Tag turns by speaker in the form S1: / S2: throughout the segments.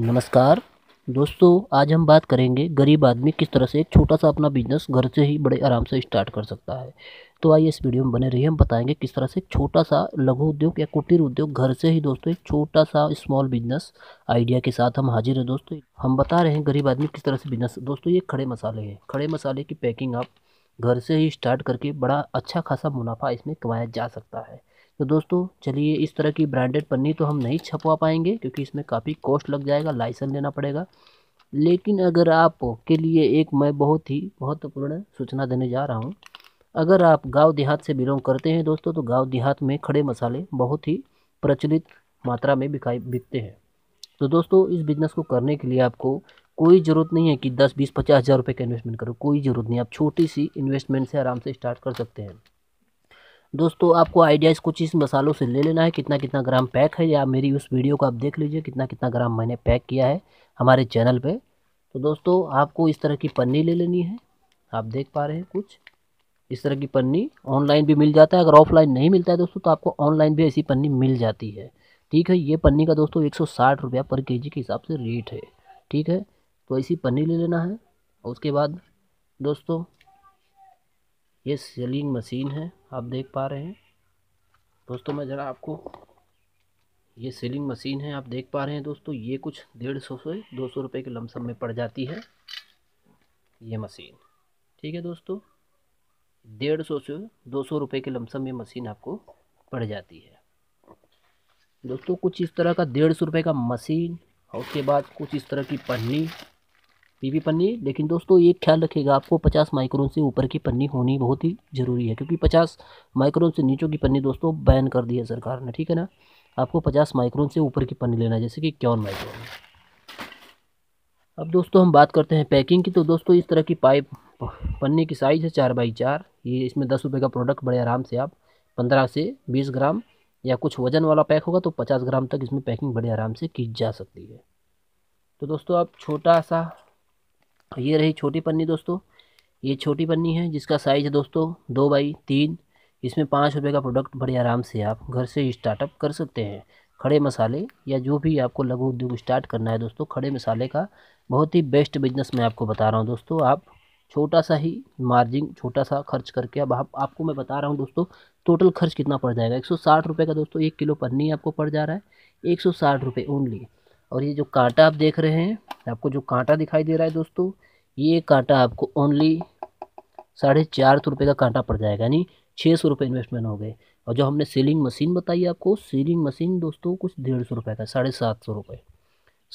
S1: नमस्कार दोस्तों आज हम बात करेंगे गरीब आदमी किस तरह से एक छोटा सा अपना बिजनेस घर से ही बड़े आराम से स्टार्ट कर सकता है तो आइए इस वीडियो में बने रहिए हम बताएंगे किस तरह से छोटा सा लघु उद्योग या कुटीर उद्योग घर से ही दोस्तों एक छोटा सा स्मॉल बिजनेस आइडिया के साथ हम हाजिर हैं दोस्तों हम बता रहे हैं गरीब आदमी किस तरह से बिजनेस दोस्तों ये खड़े मसाले हैं खड़े मसाले की पैकिंग आप घर से ही स्टार्ट करके बड़ा अच्छा खासा मुनाफा इसमें कमाया जा सकता है तो दोस्तों चलिए इस तरह की ब्रांडेड पन्नी तो हम नहीं छपवा पाएंगे क्योंकि इसमें काफ़ी कॉस्ट लग जाएगा लाइसेंस लेना पड़ेगा लेकिन अगर आप के लिए एक मैं बहुत ही महत्वपूर्ण सूचना देने जा रहा हूँ अगर आप गांव देहात से बिलोंग करते हैं दोस्तों तो गांव देहात में खड़े मसाले बहुत ही प्रचलित मात्रा में बिकाई बिकते हैं तो दोस्तों इस बिज़नेस को करने के लिए आपको कोई ज़रूरत नहीं है कि दस बीस पचास हज़ार रुपये का इन्वेस्टमेंट करो कोई ज़रूरत नहीं आप छोटी सी इन्वेस्टमेंट से आराम से स्टार्ट कर सकते हैं दोस्तों आपको आइडियाज़ कुछ इस मसालों से ले लेना है कितना कितना ग्राम पैक है या मेरी उस वीडियो को आप देख लीजिए कितना कितना ग्राम मैंने पैक किया है हमारे चैनल पे तो दोस्तों आपको इस तरह की पन्नी ले लेनी है आप देख पा रहे हैं कुछ इस तरह की पन्नी ऑनलाइन भी मिल जाता है अगर ऑफलाइन नहीं मिलता है दोस्तों तो आपको ऑनलाइन भी ऐसी पन्नी मिल जाती है ठीक है ये पन्नी का दोस्तों एक सौ साठ रुपया पर के जी के हिसाब से रेट है ठीक है तो ऐसी पन्नी ले लेना है उसके बाद दोस्तों ये सेलिंग मशीन है आप देख पा रहे हैं दोस्तों मैं ज़रा आपको ये सेलिंग मशीन है आप देख पा रहे हैं दोस्तों ये कुछ डेढ़ सौ से दो सौ रुपये के लमसम में पड़ जाती है ये मशीन ठीक है दोस्तों डेढ़ सौ से दो सौ रुपये के लमसम ये मशीन आपको पड़ जाती है दोस्तों कुछ इस तरह का डेढ़ सौ रुपये का मशीन और उसके बाद कुछ इस तरह की पन्नी वी पन्नी लेकिन दोस्तों ये ख्याल रखिएगा आपको 50 माइक्रोन से ऊपर की पन्नी होनी बहुत ही ज़रूरी है क्योंकि 50 माइक्रोन से नीचों की पन्नी दोस्तों बैन कर दी है सरकार ने ठीक है ना आपको 50 माइक्रोन से ऊपर की पन्नी लेना है जैसे कि क्यों माइक्रोन अब दोस्तों हम बात करते हैं पैकिंग की तो दोस्तों इस तरह की पाइप पन्नी की साइज़ है चार बाई चार ये इसमें दस रुपये का प्रोडक्ट बड़े आराम से आप पंद्रह से बीस ग्राम या कुछ वजन वाला पैक होगा तो पचास ग्राम तक इसमें पैकिंग बड़े आराम से की जा सकती है तो दोस्तों आप छोटा सा ये रही छोटी पन्नी दोस्तों ये छोटी पन्नी है जिसका साइज़ है दोस्तों दो बाई तीन इसमें पाँच रुपये का प्रोडक्ट बड़े आराम से आप घर से स्टार्टअप कर सकते हैं खड़े मसाले या जो भी आपको लघु उद्योग स्टार्ट करना है दोस्तों खड़े मसाले का बहुत ही बेस्ट बिजनेस मैं आपको बता रहा हूँ दोस्तों आप छोटा सा ही मार्जिन छोटा सा खर्च करके अब आप, आपको मैं बता रहा हूँ दोस्तों टोटल खर्च कितना पड़ जाएगा एक सौ का दोस्तों एक किलो पन्नी आपको पड़ जा रहा है एक सौ ओनली और ये जो कांटा आप देख रहे हैं आपको जो कांटा दिखाई दे रहा है दोस्तों ये कांटा आपको ओनली साढ़े चार सौ रुपये का कांटा पड़ जाएगा यानी छः सौ रुपये इन्वेस्टमेंट हो गए और जो हमने सीलिंग मशीन बताई आपको सीलिंग मशीन दोस्तों कुछ डेढ़ सौ रुपये का साढ़े सात सौ रुपये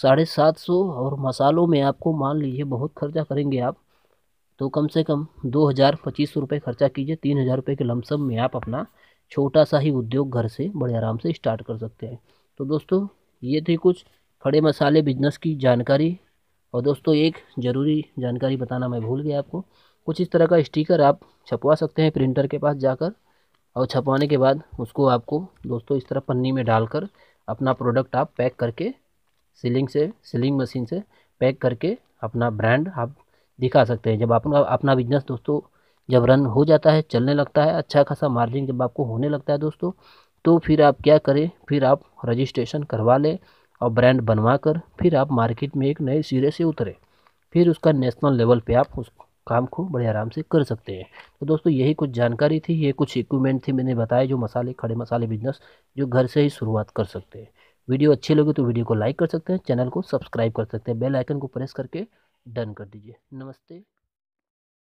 S1: साढ़े सात सौ और मसालों में आपको मान लीजिए बहुत खर्चा करेंगे आप तो कम से कम दो हज़ार पच्चीस सौ रुपये खर्चा कीजिए तीन हज़ार रुपये के लमसम में आप अपना छोटा सा ही उद्योग घर से बड़े आराम से स्टार्ट कर सकते हैं तो दोस्तों ये थी कुछ खड़े मसाले बिजनेस की जानकारी और दोस्तों एक ज़रूरी जानकारी बताना मैं भूल गया आपको कुछ इस तरह का स्टिकर आप छपवा सकते हैं प्रिंटर के पास जाकर और छपवाने के बाद उसको आपको दोस्तों इस तरह पन्नी में डालकर अपना प्रोडक्ट आप पैक करके सीलिंग से सीलिंग मशीन से पैक करके अपना ब्रांड आप दिखा सकते हैं जब अपना अपना बिजनेस दोस्तों जब रन हो जाता है चलने लगता है अच्छा खासा मार्जिन जब आपको होने लगता है दोस्तों तो फिर आप क्या करें फिर आप रजिस्ट्रेशन करवा लें और ब्रांड बनवा कर फिर आप मार्केट में एक नए सिरे से उतरे फिर उसका नेशनल लेवल पे आप उस काम को बड़े आराम से कर सकते हैं तो दोस्तों यही कुछ जानकारी थी ये कुछ इक्विपमेंट थी मैंने बताया जो मसाले खड़े मसाले बिजनेस जो घर से ही शुरुआत कर सकते हैं वीडियो अच्छी लगे तो वीडियो को लाइक कर सकते हैं चैनल को सब्सक्राइब कर सकते हैं बेल आइकन को प्रेस करके डन कर दीजिए नमस्ते